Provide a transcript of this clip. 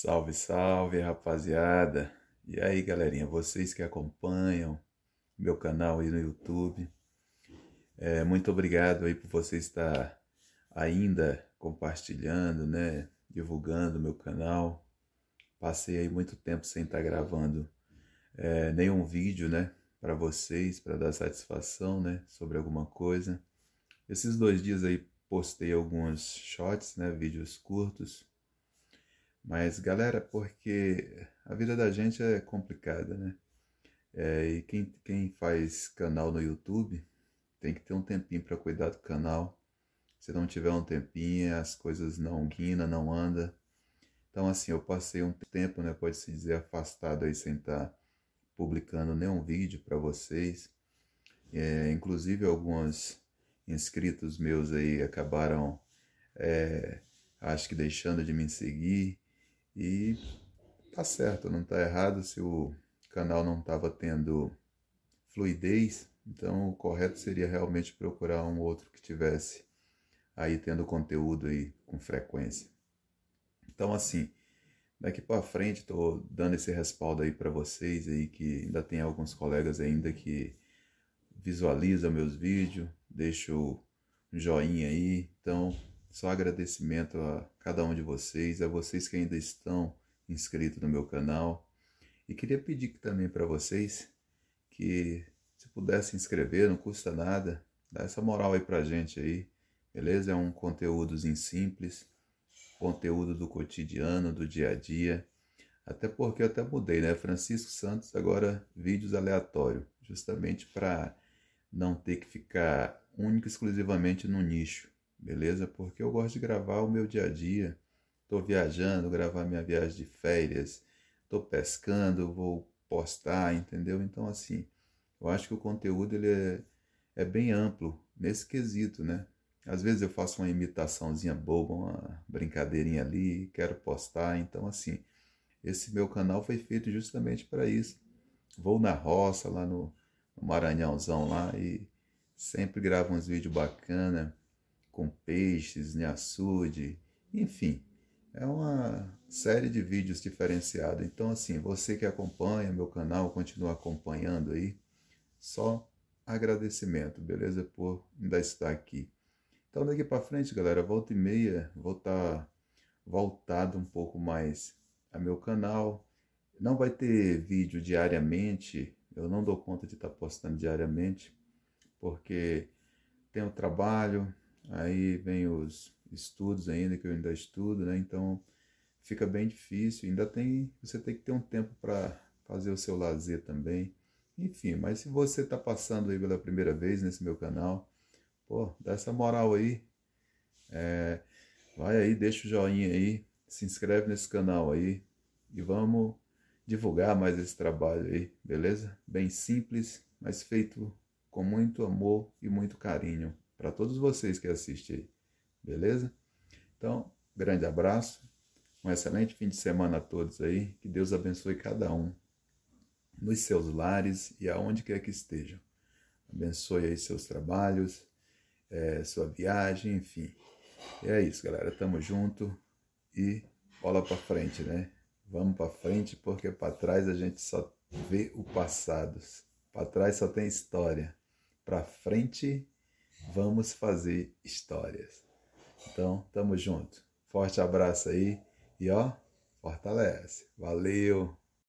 Salve, salve, rapaziada! E aí, galerinha, vocês que acompanham meu canal aí no YouTube, é, muito obrigado aí por você estar ainda compartilhando, né? Divulgando meu canal. Passei aí muito tempo sem estar gravando é, nenhum vídeo, né? Para vocês, para dar satisfação, né? Sobre alguma coisa. Esses dois dias aí postei alguns shots, né? Vídeos curtos mas, galera, porque a vida da gente é complicada, né? É, e quem, quem faz canal no YouTube tem que ter um tempinho para cuidar do canal. Se não tiver um tempinho, as coisas não guinam, não anda. Então, assim, eu passei um tempo, né, pode-se dizer, afastado aí sem estar tá publicando nenhum vídeo para vocês. É, inclusive, alguns inscritos meus aí acabaram, é, acho que deixando de me seguir e tá certo, não tá errado se o canal não estava tendo fluidez, então o correto seria realmente procurar um outro que tivesse aí tendo conteúdo aí com frequência. Então assim, daqui para frente estou dando esse respaldo aí para vocês aí que ainda tem alguns colegas ainda que visualizam meus vídeos, deixa um joinha aí, então só agradecimento a cada um de vocês, a vocês que ainda estão inscritos no meu canal. E queria pedir também para vocês que se pudessem inscrever, não custa nada, dá essa moral aí para gente aí, beleza? É um conteúdo simples, conteúdo do cotidiano, do dia a dia. Até porque eu até mudei, né? Francisco Santos agora vídeos aleatório, justamente para não ter que ficar único exclusivamente no nicho beleza? Porque eu gosto de gravar o meu dia a dia. Estou viajando, gravar minha viagem de férias, estou pescando, vou postar, entendeu? Então, assim, eu acho que o conteúdo ele é, é bem amplo nesse quesito, né? Às vezes eu faço uma imitaçãozinha boba, uma brincadeirinha ali, quero postar, então, assim, esse meu canal foi feito justamente para isso. Vou na roça, lá no, Maranhãozão lá e sempre gravo uns vídeos bacanas com peixes, açude, enfim. É uma série de vídeos diferenciados. Então, assim, você que acompanha meu canal, continua acompanhando aí, só agradecimento, beleza? Por ainda estar aqui. Então, daqui para frente, galera, volta e meia, vou estar tá voltado um pouco mais a meu canal. Não vai ter vídeo diariamente, eu não dou conta de estar tá postando diariamente, porque tenho trabalho, Aí vem os estudos ainda, que eu ainda estudo, né? Então fica bem difícil. Ainda tem. Você tem que ter um tempo para fazer o seu lazer também. Enfim, mas se você está passando aí pela primeira vez nesse meu canal, pô, dá essa moral aí. É, vai aí, deixa o joinha aí, se inscreve nesse canal aí e vamos divulgar mais esse trabalho aí, beleza? Bem simples, mas feito com muito amor e muito carinho para todos vocês que assistem aí, beleza? Então, grande abraço, um excelente fim de semana a todos aí, que Deus abençoe cada um nos seus lares e aonde quer que estejam. Abençoe aí seus trabalhos, é, sua viagem, enfim. E é isso, galera. Tamo junto e bola para frente, né? Vamos para frente porque para trás a gente só vê o passado. Para trás só tem história. Para frente vamos fazer histórias. Então, tamo junto. Forte abraço aí e ó, fortalece. Valeu.